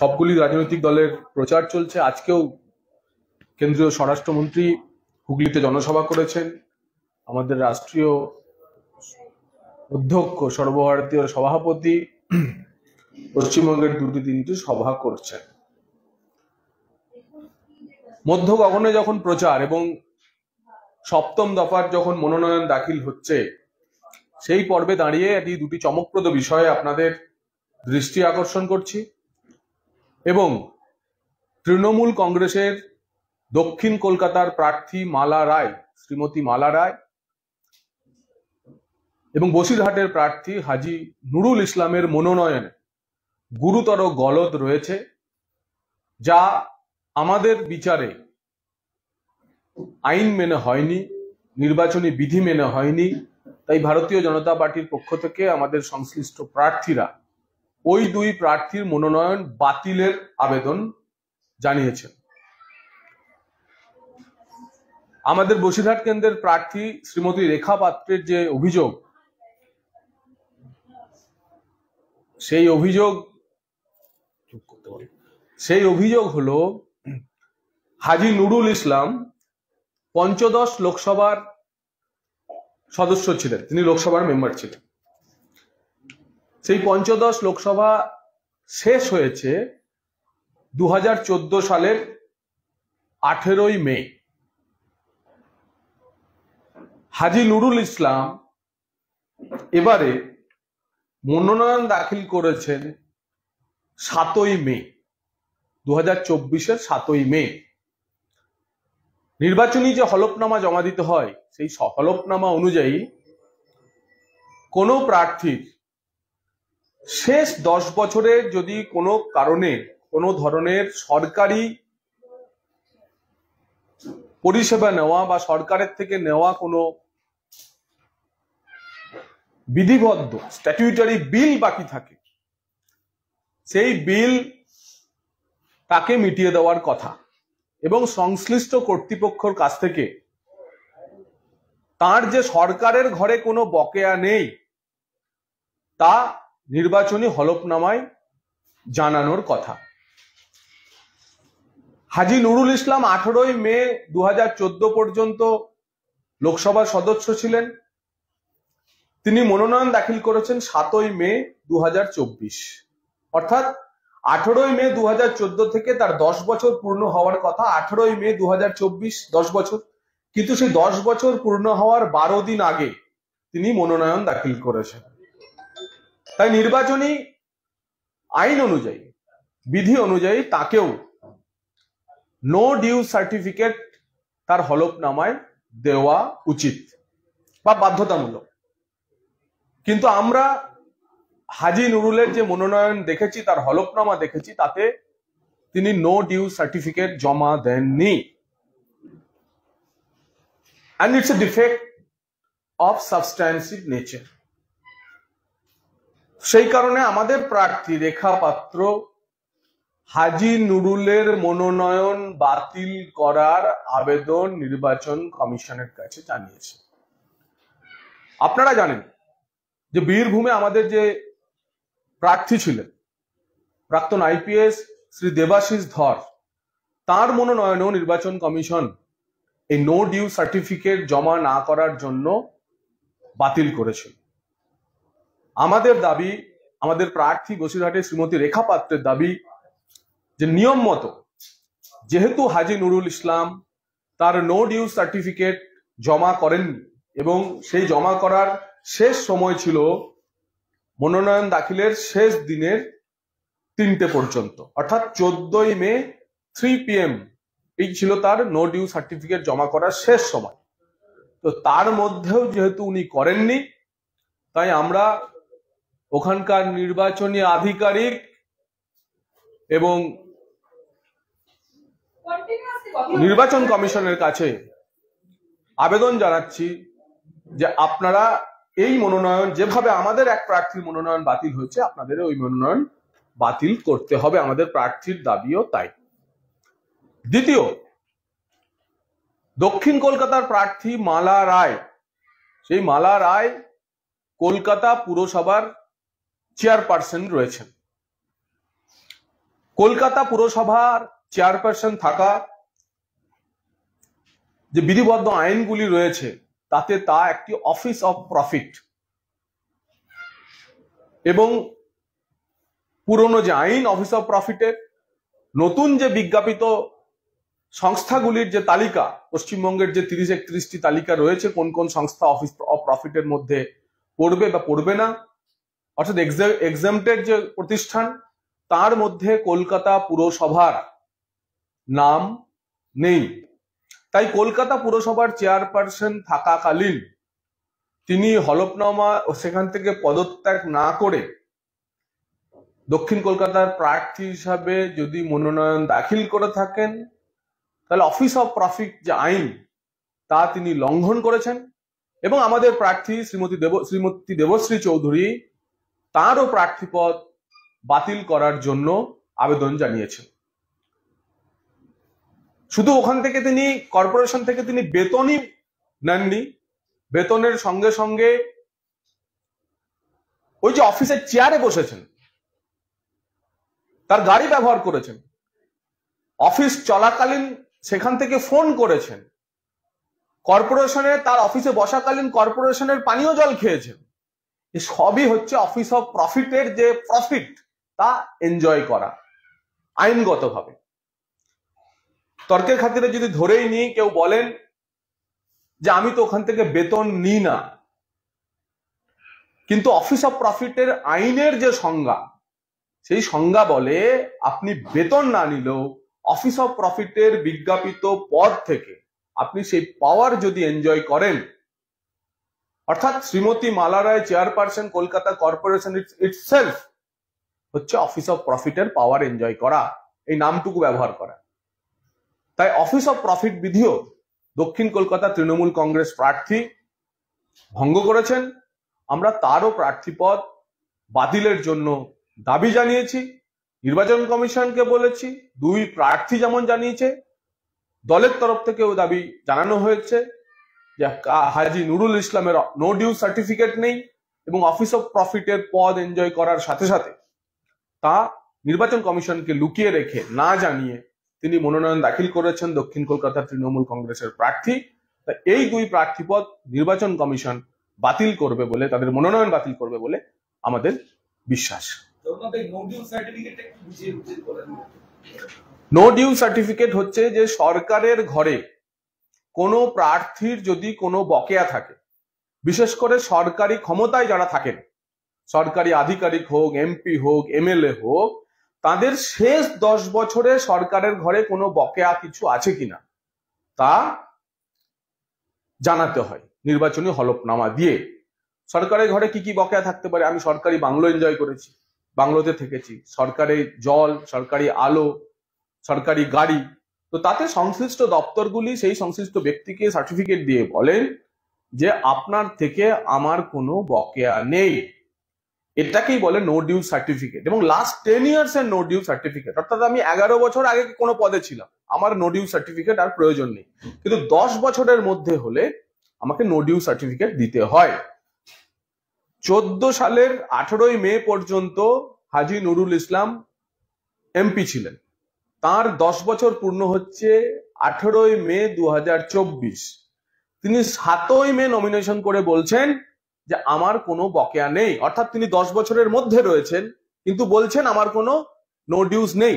সবগুলি রাজনৈতিক দলের প্রচার চলছে আজকেও কেন্দ্রীয় স্বরাষ্ট্রমন্ত্রী হুগলিতে জনসভা করেছেন আমাদের রাষ্ট্রীয় অধ্যক্ষ সর্বভারতীয় সভাপতি পশ্চিমবঙ্গের দুটি তিনটি সভা করছেন মধ্য গগনে যখন প্রচার এবং সপ্তম দফার যখন মনোনয়ন দাখিল হচ্ছে সেই পর্বে দাঁড়িয়ে এটি দুটি চমকপ্রদ বিষয়ে আপনাদের দৃষ্টি আকর্ষণ করছি এবং তৃণমূল কংগ্রেসের দক্ষিণ কলকাতার প্রার্থী মালা রায় শ্রীমতী মালা রায় এবং বসিরহাটের প্রার্থী হাজি নুরুল ইসলামের মনোনয়নে গুরুতর গলদ রয়েছে যা আমাদের বিচারে আইন মেনে হয়নি নির্বাচনী বিধি মেনে হয়নি তাই ভারতীয় জনতা পার্টির পক্ষ থেকে আমাদের সংশ্লিষ্ট প্রার্থীরা ওই দুই প্রার্থীর মনোনয়ন বাতিলের আবেদন জানিয়েছেন আমাদের বসিরহাট কেন্দ্রের প্রার্থী শ্রীমতী রেখা পাত্রের যে অভিযোগ সেই অভিযোগ সেই অভিযোগ হলো হাজি নুরুল ইসলাম পঞ্চদশ লোকসভার সদস্য ছিলেন তিনি লোকসভার মেম্বার ছিলেন সেই পঞ্চদশ লোকসভা শেষ হয়েছে দু সালের আঠেরোই মে হাজি নুরুল ইসলাম এবারে মনোনয়ন দাখিল করেছেন সাতই মে দু হাজার চব্বিশের সাতই মে নির্বাচনী যে হলফনামা জমা দিতে হয় সেই হলফনামা অনুযায়ী কোনো প্রার্থীর শেষ দশ বছরে যদি কোনো কারণে কোনো ধরনের সরকারি পরিষেবা নেওয়া বা সরকারের থেকে নেওয়া কোনো বিধিবদ্ধ স্ট্যাটিউটারি বিল বাকি থাকে সেই বিল তাকে মিটিয়ে দেওয়ার কথা এবং সংশ্লিষ্ট কর্তৃপক্ষর কাছ থেকে তার যে সরকারের ঘরে কোনো বকেয়া নেই তা নির্বাচনী হলফনামায় জানানোর কথা হাজি নুরুল ইসলাম আঠেরোই মে দু পর্যন্ত লোকসভার সদস্য ছিলেন তিনি মনোনয়ন দাখিল করেছেন সাতই মে দু অর্থাৎ আঠেরোই মে দু থেকে তার দশ বছর পূর্ণ হওয়ার কথা আঠেরোই মে দু হাজার দশ বছর কিন্তু সেই দশ বছর পূর্ণ হওয়ার বারো দিন আগে তিনি মনোনয়ন দাখিল করেছেন তাই নির্বাচনী আইন অনুযায়ী বিধি অনুযায়ী তাকেও নো ডিউ সার্টিফিকেট তার হলফনামায় দেওয়া উচিত বা বাধ্যতামূলক কিন্তু আমরা হাজি নুরুলের যে মনোনয়ন দেখেছি তার হলফনামা দেখেছি তাতে তিনি নো ডিউ সার্টিফিকেট জমা দেননি and it's a defect of substantive nature সেই কারণে আমাদের প্রার্থী রেখা পাত্র হাজি নুরুলের মনোনয়ন বাতিল করার আবেদন নির্বাচন কমিশনের কাছে জানিয়েছে আপনারা জানেন যে বীরভূমে আমাদের যে প্রার্থী ছিলেন প্রাক্তন আইপিএস শ্রী দেবাশিস ধর তার মনোনয়নেও নির্বাচন কমিশন এই নো ডিউ সার্টিফিকেট জমা না করার জন্য বাতিল করেছিল আমাদের দাবি আমাদের প্রার্থী বসিরহাটের শ্রীমতী রেখা পাত্রের দাবি যে নিয়ম মতো যেহেতু হাজি নুরুল ইসলাম তার নো ডিউ সার্টিফিকেট জমা করেননি এবং সেই জমা করার শেষ সময় ছিল মনোনয়ন দাখিলের শেষ দিনের তিনটে পর্যন্ত অর্থাৎ চোদ্দই মে থ্রি পিএম এই ছিল তার নো ডিউ সার্টিফিকেট জমা করার শেষ সময় তো তার মধ্যেও যেহেতু উনি করেননি তাই আমরা ওখানকার নির্বাচনী আধিকারিক এবং নির্বাচন কমিশনের কাছে আবেদন জানাচ্ছি যে আপনারা এই মনোনয়ন যেভাবে আমাদের এক প্রার্থীর মনোনয়ন বাতিল হয়েছে আপনাদের ওই মনোনয়ন বাতিল করতে হবে আমাদের প্রার্থীর দাবিও তাই দ্বিতীয় দক্ষিণ কলকাতার প্রার্থী মালা রায় সেই মালা রায় কলকাতা পুরসভার চেয়ারপারসন রয়েছেন কলকাতা পুরসভার চেয়ারপারসন থাকা যে বিধিবদ্ধ আইনগুলি রয়েছে তাতে তা একটি অফিস অফ প্রফিট এবং পুরনো যে আইন অফিস অফ প্রফিটের নতুন যে বিজ্ঞাপিত সংস্থাগুলির যে তালিকা পশ্চিমবঙ্গের যে তিরিশ একত্রিশটি তালিকা রয়েছে কোন কোন সংস্থা অফিস অফ প্রফিটের মধ্যে পড়বে বা পড়বে না অর্থাৎ এক্সামটের যে প্রতিষ্ঠান তার মধ্যে কলকাতা পুরসভার নাম নেই তাই কলকাতা পুরসভার চেয়ারপারসন থাকাকালীন তিনি হলফনামা সেখান থেকে পদত্যাগ না করে দক্ষিণ কলকাতার প্রার্থী হিসাবে যদি মনোনয়ন দাখিল করে থাকেন তাহলে অফিস অফ ট্রাফিক যে আইন তা তিনি লঙ্ঘন করেছেন এবং আমাদের প্রার্থী শ্রীমতী দেব শ্রীমতী দেবশ্রী চৌধুরী তাঁরও প্রার্থীপদ বাতিল করার জন্য আবেদন জানিয়েছেন শুধু ওখান থেকে তিনি কর্পোরেশন থেকে তিনি বেতনই নেননি বেতনের সঙ্গে সঙ্গে ওই যে অফিসের চেয়ারে বসেছেন তার গাড়ি ব্যবহার করেছেন অফিস চলাকালীন সেখান থেকে ফোন করেছেন কর্পোরেশনে তার অফিসে বসাকালীন কর্পোরেশনের পানীয় জল খেয়েছেন সবই হচ্ছে অফিস অফ প্রফিটের যে প্রফিট তা এনজয় করা আইনগতভাবে তর্কের খাতিরে যদি ধরেই নিই কেউ বলেন যে আমি তো ওখান থেকে বেতন নিই না কিন্তু অফিস অফ প্রফিটের আইনের যে সংজ্ঞা সেই সংজ্ঞা বলে আপনি বেতন না নিলেও অফিস অফ প্রফিটের বিজ্ঞাপিত পদ থেকে আপনি সেই পাওয়ার যদি এনজয় করেন অর্থাৎ Shrimati Mala Roy chairperson Kolkata corporation self হচ্ছে অফিস অফ প্রফিটের পাওয়ার এনজয় করা এই নামটুকু ব্যবহার করা তাই অফিস অফ প্রফিট বিধিও দক্ষিণ কলকাতা তৃণমূল কংগ্রেস প্রার্থী ভঙ্গ করেছেন আমরা তারও প্রার্থীপদ বাতিলের জন্য দাবি জানিয়েছি নির্বাচন কমিশনকে বলেছি দুই প্রার্থী যেমন জানিয়েছে দলের তরফ থেকেও দাবি জানানো হয়েছে হাজি নুরুল ইসলামের নো ডিউ সার্টিফিকেট নেই এবং অফিস অফ প্রফিটের পদ এনজয় করার সাথে সাথে তা নির্বাচন কমিশনকে লুকিয়ে রেখে না জানিয়ে তিনি মনোনয়ন দাখিল করেছেন দক্ষিণ কলকাতা তৃণমূল কংগ্রেসের প্রার্থী তা এই দুই প্রার্থী পদ নির্বাচন কমিশন বাতিল করবে বলে তাদের মনোনয়ন বাতিল করবে বলে আমাদের বিশ্বাস নো ডিউ সার্টিফিকেট হচ্ছে যে সরকারের ঘরে কোনো প্রার্থীর যদি কোনো বকেয়া থাকে বিশেষ করে সরকারি ক্ষমতায় যারা থাকেন সরকারি আধিকারিক হোক এমপি হোক এমএলএ হোক তাদের শেষ দশ বছরে সরকারের ঘরে কোনো বকেয়া কিছু আছে কিনা তা জানাতে হয় নির্বাচনী হলফনামা দিয়ে সরকারের ঘরে কি কি বকেয়া থাকতে পারে আমি সরকারি বাংলো এনজয় করেছি বাংলোতে থেকেছি সরকারি জল সরকারি আলো সরকারি গাড়ি তো তাতে সংশ্লিষ্ট দপ্তরগুলি সেই সংশ্লিষ্ট ব্যক্তিকে সার্টিফিকেট দিয়ে বলেন যে আপনার থেকে আমার কোনো বকেয়া নেই এটাকেই বলে নো ডিউ সার্টিফিকেট এবং লাস্ট টেন ইয়ার্স এর নো ডিউ সার্টিফিকেট অর্থাৎ আমি এগারো বছর আগে কোনো পদে ছিলাম আমার নো ডিউ সার্টিফিকেট আর প্রয়োজন নেই কিন্তু দশ বছরের মধ্যে হলে আমাকে নো ডিউ সার্টিফিকেট দিতে হয় চোদ্দ সালের আঠেরোই মে পর্যন্ত হাজি নুরুল ইসলাম এমপি ছিলেন তার দশ বছর পূর্ণ হচ্ছে আঠেরোই মে দু তিনি সাতই মে নমিনেশন করে বলছেন যে আমার কোনো বকেয়া নেই অর্থাৎ তিনি দশ বছরের মধ্যে রয়েছেন কিন্তু বলছেন আমার কোনো নো ডিউস নেই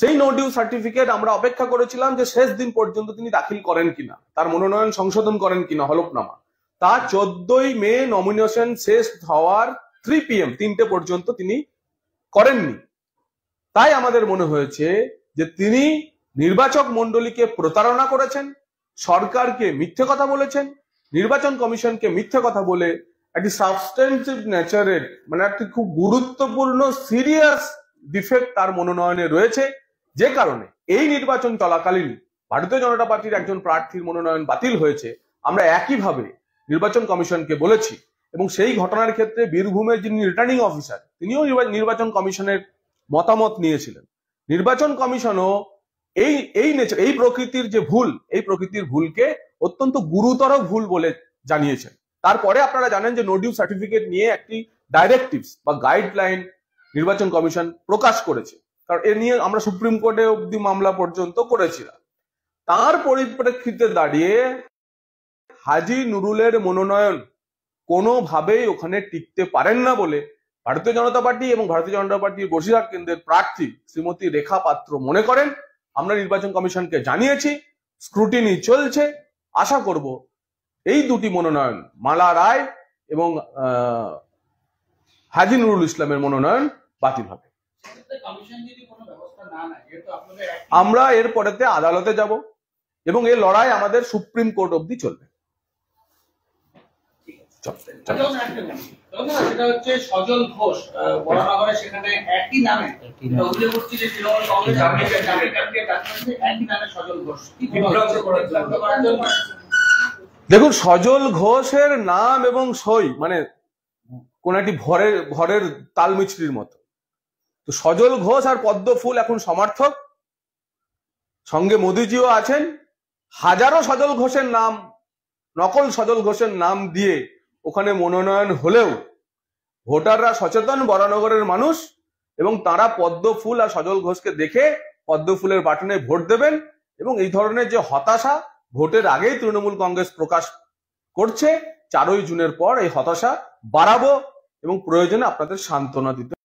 সেই নো ডিউ সার্টিফিকেট আমরা অপেক্ষা করেছিলাম যে শেষ দিন পর্যন্ত তিনি দাখিল করেন কিনা তার মনোনয়ন সংশোধন করেন কিনা হলফনামা তা চোদ্দই মে নমিনেশন শেষ হওয়ার থ্রি পিএম তিনটে পর্যন্ত তিনি করেননি তাই আমাদের মনে হয়েছে যে তিনি নির্বাচক মন্ডলীকে প্রতারণা করেছেন সরকারকে মিথ্যে কথা বলেছেন নির্বাচন কমিশনকে মিথ্যে কথা বলে একটি সাবস্টেন্সিভ ন্যাচারের মানে একটি খুব গুরুত্বপূর্ণ সিরিয়াস ডিফেক্ট তার মনোনয়নে রয়েছে যে কারণে এই নির্বাচন চলাকালীন ভারতীয় জনতা পার্টির একজন প্রার্থীর মনোনয়ন বাতিল হয়েছে আমরা একইভাবে নির্বাচন কমিশনকে বলেছি এবং সেই ঘটনার ক্ষেত্রে বীরভূমের যিনি রিটার্নিং অফিসার তিনিও নির্বাচন কমিশনের মতামত নিয়েছিলেন নির্বাচন কমিশনও এই এই এই প্রকৃতির যে ভুল এই প্রকৃতির ভুলকে অত্যন্ত গুরুতর ভুল বলে জানিয়েছেন তারপরে আপনারা জানেন যে নোডিউ সার্টিফিকেট নিয়ে একটি ডাইরেক্টিভ বা গাইডলাইন নির্বাচন কমিশন প্রকাশ করেছে কারণ এ নিয়ে আমরা সুপ্রিম কোর্টে অব্দি মামলা পর্যন্ত করেছিলাম তার পরিপ্রেক্ষিতে দাঁড়িয়ে হাজি নুরুলের মনোনয়ন কোনোভাবেই ওখানে টিকতে পারেন না বলে ভারতীয় জনতা পার্টি এবং ভারতীয় জনতা পার্টির বসিরহাট কেন্দ্রের প্রার্থী শ্রীমতী রেখা পাত্র মনে করেন আমরা নির্বাচন কমিশনকে জানিয়েছি স্ক্রুটিনি চলছে আশা করব এই দুটি মনোনয়ন মালা রায় এবং হাজি নুরুল ইসলামের মনোনয়ন বাতিল হবে আমরা এর পরেতে আদালতে যাব এবং এ লড়াই আমাদের সুপ্রিম কোর্ট অব্দি চলবে সজল দেখুন সজল ঘোষের নাম এবং সই মানে কোন একটি ভরের ভরের তাল মতো তো সজল ঘোষ আর পদ্ম ফুল এখন সমর্থক সঙ্গে মোদিজিও আছেন হাজারো সজল ঘোষের নাম নকল সজল ঘোষের নাম দিয়ে ওখানে মনোনয়ন হলেও ভোটাররা সচেতন বরানগরের মানুষ এবং তারা পদ্ম ফুল আর সজল ঘোষকে দেখে পদ্ম ফুলের বাটনে ভোট দেবেন এবং এই ধরনের যে হতাশা ভোটের আগেই তৃণমূল কংগ্রেস প্রকাশ করছে চারই জুনের পর এই হতাশা বাড়াবো এবং প্রয়োজনে আপনাদের সান্ত্বনা দিতে